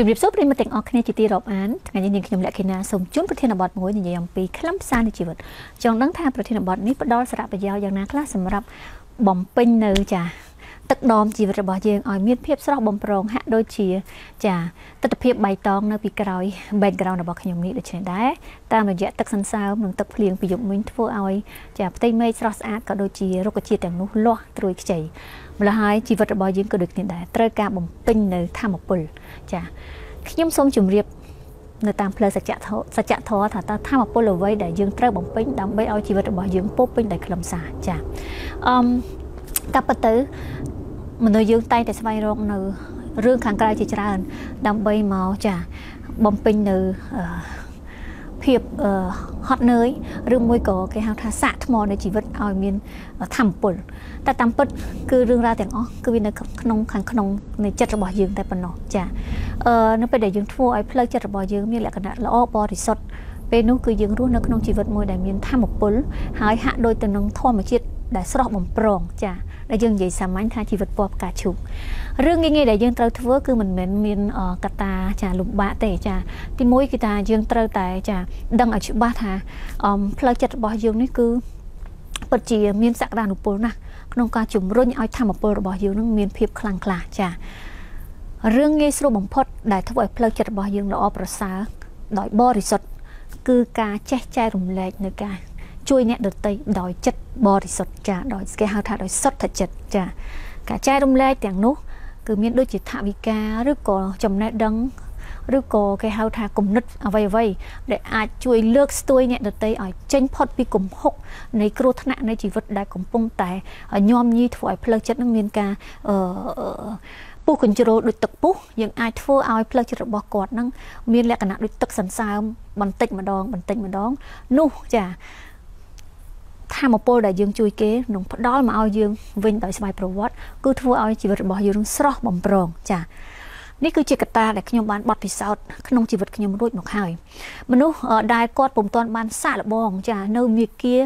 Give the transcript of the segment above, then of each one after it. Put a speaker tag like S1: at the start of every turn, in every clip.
S1: ជំរាបសួរប្រិយមិត្តទាំងអស់គ្នាជាទីរាប់អានថ្ងៃនេះនាងខ្ញុំលក្ខិណាសូមជូនប្រធានបទមួយនិយាយអំពីខ្លឹមសារនៃជីវិតចង់ដឹងថាប្រធានបទនេះផ្ដល់សារៈប្រយោជន៍យ៉ាងណាខ្លះសម្រាប់បំពេញនៅចាទឹកដមជីវិតរបស់យើងឲ្យមានភាពស្រស់បំព្រងហាក់ដូចជា ចាទស្សនភាពបៃតងនៅពីក្រោយ background របស់ខ្ញុំនេះដូចនេះដែរតាមរយៈទឹកសន្សើមនិងទឹកភ្លៀងពីយប់មិញធ្វើឲ្យចាផ្ទៃមេឃស្រស់ស្អាតក៏ដូចជារុក្ខជាតិទាំងនោះលាស់ត្រួយខ្ចីម្ល៉េះហើយជីវិតរបស់យើងក៏ដូចគ្នាដែរត្រូវការបំពេញនៅធម៌ពលចា ខ្ញុំសូមជម្រាបនៅតាមផ្លូវសច្ចធសច្ចធថាតើធម៌ពលអ្វីដែលយើងត្រូវបំពេញដើម្បីឲ្យជីវិតរបស់យើងពោពេញដោយខ្លឹមសារចាអឺកັບទៅមនុស្សយើង តែងតែស្វែងរក នៅរឿងខាងក្រៅជាច្រើន ដើម្បីមកចាបំពេញនៅភាពហត់នឿយឬមួយក៏គេហៅថាសាកថ្មនៃជីវិតឲ្យមានធម្មពលតែតាមពិត គឺរឿងរ៉ាវទាំងអស់គឺវានៅក្នុងខាងក្នុងនៃចិត្តរបស់យើងតែប៉ុណ្ណោះចាអឺនៅពេលដែលយើងធ្វើឲ្យផ្លូវចិត្តរបស់យើងមានលក្ខណៈល្អបរិសុទ្ធពេលនោះគឺយើងរស់នៅក្នុងជីវិតមួយដែលមានធម្មពលហើយហាក់ដូចទៅនឹងធម្មជាតិដែលស្រស់បំព្រងចា៎ដែលយើងនិយាយសាមញ្ញថាជីវិតពណ៌ផ្កាឈូករឿងងាយៗដែលយើងត្រូវធ្វើគឺមិនមែនមានកតាចាលំបាកទេចាទីមួយគឺថាយើងត្រូវតែចាដឹងឲ្យច្បាស់ថាផ្លូវចិត្តរបស់យើងនេះគឺពិតជាមាន សក្តានុពលណាស់ក្នុងការជំរុញឲ្យធម៌ពលរបស់យើងនឹងមានភាពខ្លាំងក្លាចារឿងងាយស្រួលបំផុត ដែលធ្វើឲ្យផ្លូវចិត្តរបស់យើងល្អប្រសើរដោយបរិសុទ្ធគឺការចេះចែករំលែកនៅការជួយអ្នកដតីដោយចិត្តបរិសុទ្ធចាដោយគេហៅថាដោយសុទ្ធចិត្តចាការចែករំលែកទាំងនោះគឺមានដូចជាថាវិការឬក៏ចំណេះដឹងឬក៏គេហៅថាគំនិតអ្វីអ្វីដែលអាចជួយលើកស្ទួយអ្នកដតីឲ្យចេញផុតពីកំហុកនៃគ្រោះថ្នាក់នៃជីវិតដែលកំពុងតែញោមញីធ្វើឲ្យផ្លូវចិត្តនឹងមានការអឺពុះកញ្ជ្រោលដូចទឹកពុះយើងអាចធ្វើឲ្យផ្លូវចិត្តរបស់គាត់នឹងមានលក្ខណៈដូចទឹកសន្សើមបន្តិចម្ដងបន្តិចម្ដងនោះចាធមពលដែលយើងជួយគេនឹងផ្ដល់មកឲ្យយើងវិញដោយស្វ័យប្រវត្តិគឺធ្វើឲ្យជីវិតរបស់យើងស្រស់បំប្រងចា៎នេះគឺជាកត្តាដែលខ្ញុំបានបត់ពិសោធន៍ក្នុងជីវិតខ្ញុំរួចមកហើយមនុស្សដែលគាត់ពុំទាន់បានសាកល្បងចានៅមេគា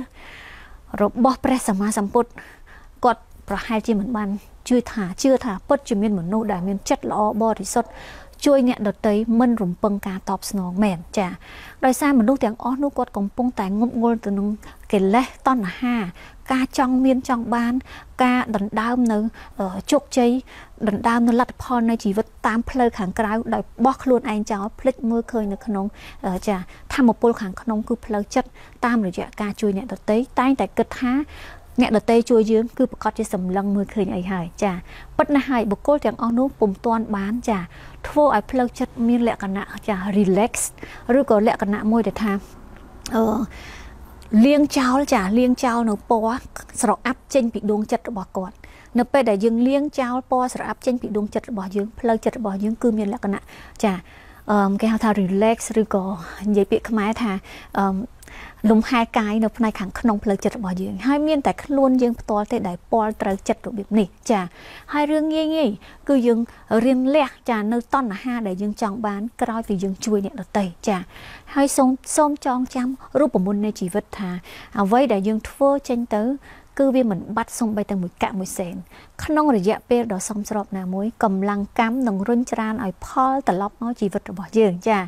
S1: របស់ព្រះសម្មាសម្ពុទ្ធគាត់ប្រហែលជាមិនបានជឿថាជឿថាពិតជាមានមនុស្សដែលមានចិត្តល្អបរិសុទ្ធជួយអ្នកដតីមិនរំពឹងការតបស្នងមែនចា ដោយសារមនុស្សទាំងអស់នោះគាត់កំពុងតែងប់ងល់ទៅនឹងកិលេសតណ្ហាការចង់មានចង់បានការដណ្ដើមនៅជោគជ័យដណ្ដើមនៅលទ្ធផលនៃជីវិតតាមផ្លូវខាងក្រៅដោយបោះខ្លួនឯងចោលភ្លេចមើលឃើញនៅក្នុងចាធម្មពលខាងក្នុងគឺផ្លូវចិត្តតាមរយៈការជួយអ្នកដតីតែងតែគិតថាអ្នកដតីជួយយើងគឺប្រកាសជាសម្លឹងមើលឃើញអីហើយចាប៉ិតណាស់ហើយបុគ្គលទាំងអស់នោះពុំទាន់បានចា ធ្វើឲ្យផ្លូវចិត្តមានលក្ខណៈចា relax ឬក៏លក្ខណៈមួយដែលថាអឺលៀងចោលចាលៀងចោលនៅពណ៌ស្រអាប់ចេញពីដួងចិត្តរបស់គាត់នៅពេលដែលយើងលៀងចោលពណ៌ស្រអាប់ចេញពីដួងចិត្តរបស់យើងផ្លូវចិត្តរបស់យើងគឺមានលក្ខណៈចាអឺគេហៅថា relax ឬក៏និយាយពាក្យខ្មែរថាអឺលំហែកាយនៅផ្នែកខាងក្នុងផ្លូវចិត្តរបស់យើងហើយមានតែខ្លួនយើងផ្ទាល់ទេដែលពលត្រូវចិត្តរបៀបនេះចាហើយរឿងងាយងាយគឺយើងរៀនលះចានៅតណ្ហាដែលយើងចង់បានក្រោយពីយើងជួយអ្នកដទៃចាហើយសូមសូមចងចាំរូបមន្តនៃជីវិតថាអ្វីដែលយើងធ្វើចេញទៅគឺវាមិនបាត់សំបីតែមួយកាក់មួយសេនក្នុងរយៈពេលដ៏សមស្របណាមួយកម្លាំងកម្មនឹងរុញច្រានឲ្យផលត្រឡប់មកជីវិតរបស់យើងចា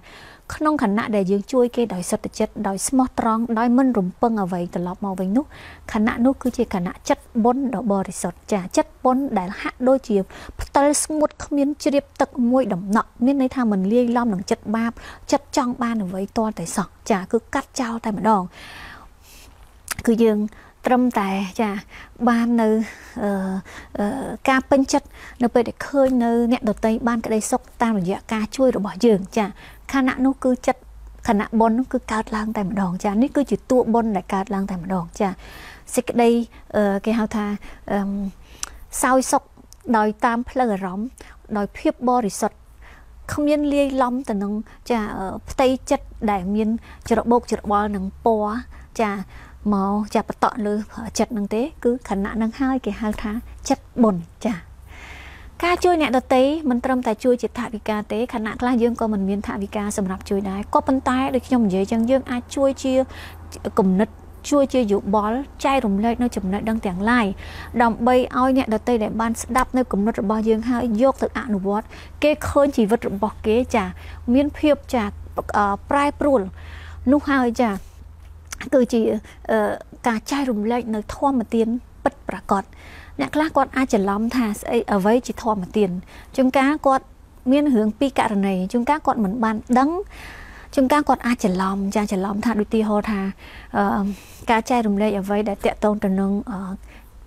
S1: ក្នុងខណៈដែលយើងជួយគេដោយសុទ្ធចិត្តដោយស្មោះត្រង់ដោយមិន រំពឹងអ្វីត្រឡប់មកវិញនោះខណៈនោះគឺជាខណៈចិត្តបុណ្យដ៏បរិសុទ្ធចាចិត្តបុណ្យដែលហាក់ដូចជាផ្ទិលស្ងួតគ្មានជ្រាបទឹកមួយដំណក់មានន័យថាមិនលាយឡំនឹងចិត្តបាបចិត្តចង់បានអ្វីទាល់តែសោះចាគឺកាត់ចោលតែម្ដងគឺយើងត្រឹមតែចាបាននៅការពេញចិត្តនៅពេលដែលឃើញនៅអ្នកដតីបានក្តីសុខតាមរយៈការជួយរបស់យើងចាខណៈនោះគឺចិត្តខណៈបុណ្យនោះគឺកើតឡើងតែម្ដងចានេះគឺជាតួបុណ្យដែលកើតឡើងតែម្ដងចាសេចក្តីគេហៅថាសោយសុខដោយតាមផ្លូវអារម្មណ៍ដោយភាពបរិសុទ្ធគ្មានលាយឡំទៅនឹងចាផ្ទៃចិត្តដែលមានច្របូកច្របល់នឹងពណ៌ចាមកចាប់បតក់លើចិត្តនឹងទេគឺខណៈនឹងហើយគេហៅថាចិត្តបុណ្យចា៎ការជួយអ្នកដតីមិនត្រឹមតែជួយជាថវិកាទេខណៈខ្លះយើងក៏មិនមានថវិកាសម្រាប់ជួយដែរក៏ប៉ុន្តែដូចខ្ញុំនិយាយចឹងយើងអាចជួយជាគំនិតជួយជាយោបល់ចែករំលែកនៅចំណេះដឹងទាំងឡាយដើម្បីឲ្យអ្នកដតីដែលបានស្ដាប់នៅគំនិតរបស់យើងហើយយកទៅអនុវត្តគេឃើញជីវិតរបស់គេចាមានភាពចាប្រែប្រួលនោះហើយចាគឺជាការចែករំលែកនៅធម្មទានពិតប្រាកដអ្នកខ្លះគាត់អាចច្រឡំថាស្អីអ្វីជាធម្មទានជួនកាលគាត់មានរឿងពីរករណីជួនកាលគាត់មិនបានដឹងជួនកាលគាត់អាចច្រឡំចាច្រឡំថាដូចទីហោថា ការចែករំលែកអ្វីដែលតកតងទៅនឹង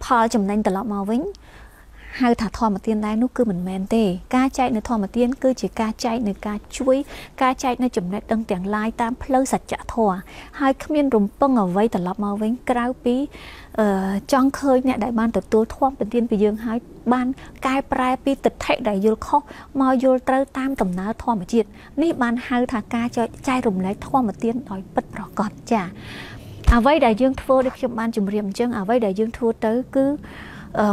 S1: ផលចំណេញត្រឡប់មកវិញហៅថាធម្មទានដែរនោះគឺមិនមែនទេការចែកនៅធម្មទានគឺជាការចែកនៅការជួយ ការចែកនៅចំណេះដឹងទាំងឡាយតាមផ្លូវសច្ចធម៌ហើយគ្មានរំពឹងអ្វីត្រឡប់មកវិញក្រៅពីចង់ឃើញអ្នកដែលបាន ទទួលធម៌ទានពីយើងហើយបានកែប្រែពីទិដ្ឋិដែលយល់ខុសមកយល់ត្រូវតាមដំណើរធម្មជាតិនេះបានហៅ ថាការចែករំលែកធម្មទានដោយពិតប្រាកដចាអ្វីដែលយើងធ្វើដូចខ្ញុំបានជម្រាបអញ្ចឹងអ្វីដែលយើងធ្វើទៅគឺអឺ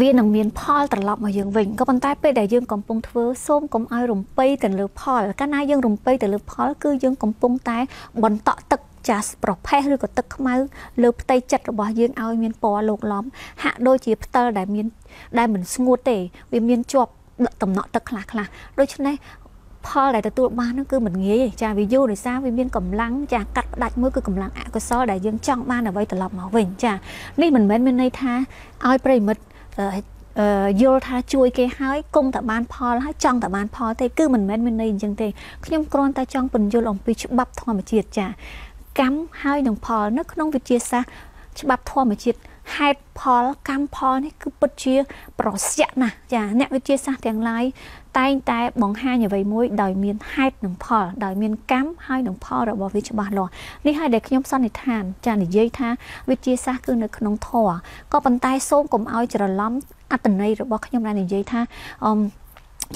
S1: វានឹងមានផលត្រឡប់មកយើងវិញក៏ប៉ុន្តែពេលដែលយើងកំពុងធ្វើសូមកុំឲ្យរំពៃទៅលើផលកាលណាយើងរំពៃទៅលើផលគឺយើងកំពុងតែបន្តក់ទឹកចាស់ប្រផេះឬក៏ទឹកខ្មៅលើផ្ទៃចិត្តរបស់យើងឲ្យមានពណ៌លោកឡំហាក់ដូចជាផ្ទាល់ដែលមានដែលមិនស្ងួតទេវាមានជាប់តំណក់ទឹកខ្លះខ្លះដូច្នេះផលដែលទទួលបាននោះគឺមិនងាយទេចាវាយូរដោយសារវាមានកម្លាំងចាកាត់ផ្ដាច់មួយគឺកម្លាំងអកុសលដែលយើងចង់បានអ្វីត្រឡប់មកវិញចានេះមិនមែនមានន័យថាឲ្យប្រិមិត្តយល់ថាជួយគេហើយគុំតែបានផលហើយចង់តែបានផលទេគឺមិនមែនមានន័យអញ្ចឹងទេខ្ញុំគ្រាន់តែចង់ពន្យល់អំពីច្បាប់ធម្មជាតិចាកម្មហើយនឹងផលនៅក្នុងវិទ្យាសាស្ត្រច្បាប់ធម្មជាតិហេតុផលកម្មផលនេះ គឺពិតជា ប្រសិទ្ធណាស់ចាអ្នកវិទ្យាសាស្ត្រទាំងឡាយតែងតែ បង្ហាញអ្វីមួយដោយមានហេតុនិងផលដោយមានកម្មហើយនិងផលរបស់វាច្បាស់លាស់នេះហើយដែលខ្ញុំសន្និដ្ឋានចានិយាយថាវិទ្យាសាស្ត្រគឺនៅក្នុងធម៌ក៏ប៉ុន្តែ សូមកុំឲ្យច្រឡំអត្តន័យរបស់ខ្ញុំដែលនិយាយថាអឺ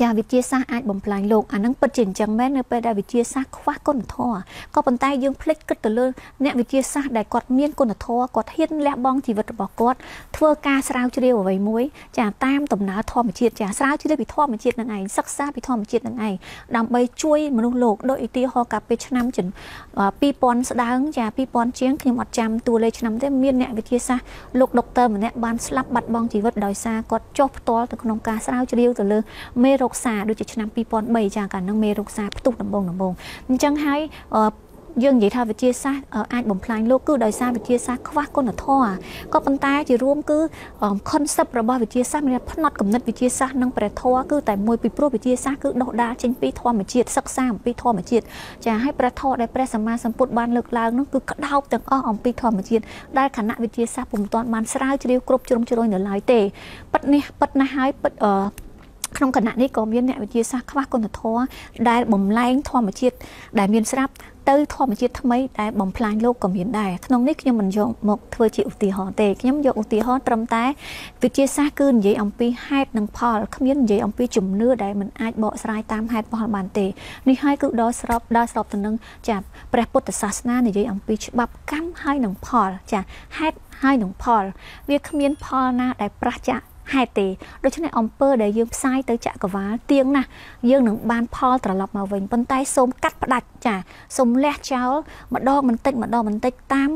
S1: ចាវិទ្យាសាស្ត្រអាចបំផ្លាញលោកអានឹងពិតជាអញ្ចឹងមែននៅពេលដែលវិទ្យាសាស្ត្រខ្វះគុណធម៌ក៏ប៉ុន្តែយើងភ្លេចគិតទៅលើ អ្នកវិទ្យាសាស្ត្រដែលគាត់មានគុណធម៌គាត់ហ៊ានលះបង់ជីវិតរបស់គាត់ធ្វើការស្រាវជ្រាវអ្វីមួយចាតាមដំណើរធម្មជាតិចាស្រាវជ្រាវពីធម្មជាតិនឹងឯងសិក្សាពីធម្មជាតិនឹងឯងដើម្បីជួយមនុស្សលោកដោយឧទាហរណ៍កាលពេលឆ្នាំ2000ស្ដើងចា2000ជាងខ្ញុំអត់ចាំតួលេខឆ្នាំទេមានអ្នកវិទ្យាសាស្ត្រលោកដុកទ័រម្នាក់បានស្លាប់បាត់បង់ជីវិតដោយសារគាត់ចុះផ្ទាល់ទៅក្នុងការស្រាវជ្រាវទៅលើមេរោគសាដូចជាឆ្នាំ2003ចាកាលហ្នឹងមេរោគសាផ្ទុះដំបងដំបងអញ្ចឹងហើយយើងនិយាយថាវិទ្យាសាស្ត្រអាចបំផ្លាញលោកគឺដោយសារវិទ្យាសាស្ត្រខ្វះគុណធម៌ក៏ប៉ុន្តែជារួមគឺ concept របស់វិទ្យាសាស្ត្រមានផ្នត់គំនិតវិទ្យាសាស្ត្រនិងព្រះធម៌គឺតែមួយពីព្រោះវិទ្យាសាស្ត្រគឺដុសដាលចេញពីធម្មជាតិសិក្សាអំពីធម្មជាតិចាឲ្យព្រះធម៌ដែលព្រះសម្មាសម្ពុទ្ធបានលើកឡើងនោះគឺក្តោបទាំងអស់អំពីធម្មជាតិដែលគណៈវិទ្យាសាស្ត្រពុំទាន់បានស្រាវជ្រាវគ្រប់ជ្រុងជ្រោយនៅឡើយទេប៉ិតនេះប៉ិតណាស់ហើយប៉ិតក្នុងគណៈនេះក៏មានអ្នកវិទ្យាសាស្ត្រខ្វះគុណធម៌ដែលបំលែងធម្មជាតិដែលមានស្រាប់ទៅធម្មជាតិថ្មីដែលបំផ្លាញលោកក៏មានដែរក្នុងនេះខ្ញុំមិនយកមកធ្វើជាឧទាហរណ៍ទេខ្ញុំយកឧទាហរណ៍ត្រឹមតែ វិទ្យាសាស្ត្រគឺនិយាយអំពីហេតុនិងផលគ្មាននិយាយអំពីជំនឿដែលมันអាចបកស្រាយតាមហេតុផលបានទេនេះហើយគឺដល់ស្របដល់ស្របទៅនឹងចាព្រះពុទ្ធសាសនានិយាយអំពីច្បាប់កម្មហើយនិងផលចាហេតុហើយនឹងផល វាគ្មានផលណាដែលប្រះចាក់ហេតុទេដូច្នេះអំពើដែលយើងផ្សាយទៅចក្រវាលទៀងណាស់យើងនឹងបានផលត្រឡប់មកវិញប៉ុន្តែសូមកាត់ផ្ដាច់ចាសូមលះចោលម្ដងបន្តិចម្ដងបន្តិចតាម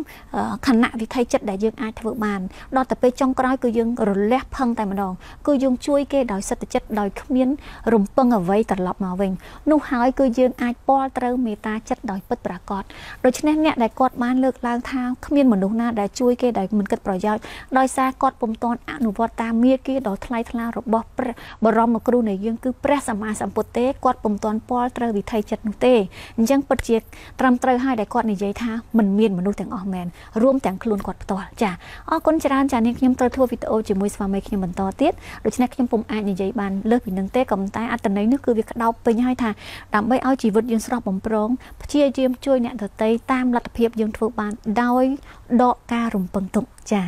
S1: ខណៈវិថីចិត្តដែលយើងអាចធ្វើបានដល់ទៅពេលចុងក្រោយគឺយើងរលះផឹងតែម្ដងគឺយើងជួយគេដោយសច្ចចិត្តដោយគ្មាន រំពឹងអ្វីត្រឡប់មកវិញនោះហើយគឺយើងអាចពលត្រូវមេត្តាចិត្តដោយពិតប្រាកដដូច្នេះអ្នកដែលគាត់បានលើកឡើងថាគ្មានមនុស្សណាដែលជួយគេដោយមិនគិតប្រយោជន៍ដោយសារគាត់ពុំទាន់អនុវត្តតាមមាគាដ៏ថ្លៃថ្លារបស់ព្រះបរមគ្រូនៃយើងគឺព្រះសម្មាសម្ពុទ្ធទេគាត់ពុំទាន់ពាល់ត្រូវវិធ័យចិត្តនោះទេអញ្ចឹងពិតជា ត្រឹមត្រូវហើយដែលគាត់និយាយថាមិនមានមនុស្សទាំងអស់មែនរួមទាំងខ្លួនគាត់ផ្ទាល់ចាអរគុណច្រើនចានាងខ្ញុំត្រូវធ្វើវីដេអូជាមួយស្វាមីខ្ញុំបន្តទៀតដូច្នេះខ្ញុំពុំអាចនិយាយបាន លើសពីនឹងទេក៏ប៉ុន្តែអត្តន័យនេះគឺវាក្តោបពេញហើយថាដើម្បីឲ្យជីវិតយើងស្រស់បំប្រងព្យាយាមជួយអ្នកដទៃតាមលទ្ធភាពយើងធ្វើបានដោយដកការរំពឹងទុកចា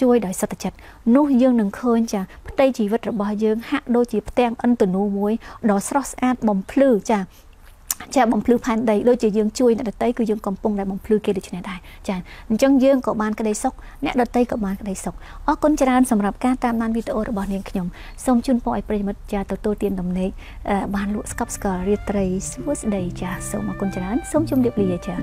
S1: ជួយដោយសតិចិត្តនោះយើងនឹងឃើញចាផ្ទៃជីវិតរបស់យើងហាក់ដូចជាផ្ទាំងអន្តនូមួយដ៏ស្រស់ស្អាតបំភ្លឺចា ចាបំភ្លឺផែនដីដូចជាយើងជួយអ្នកដតីគឺយើងកំពុងតែបំភ្លឺគេដូច្នេះដែរចាអញ្ចឹងយើងក៏បានក្តីសុខអ្នកដតីក៏បានក្តីសុខអរគុណច្រើនសម្រាប់ការតាមដានវីដេអូរបស់នាងខ្ញុំសូមជូនពរឲ្យប្រិយមិត្តចា ទទួលទានដំណេកបានលក់ស្កប់ស្កល់រាត្រីស្មួស្ដីចាសូមអរគុណច្រើនសូមជម្រាបលាចា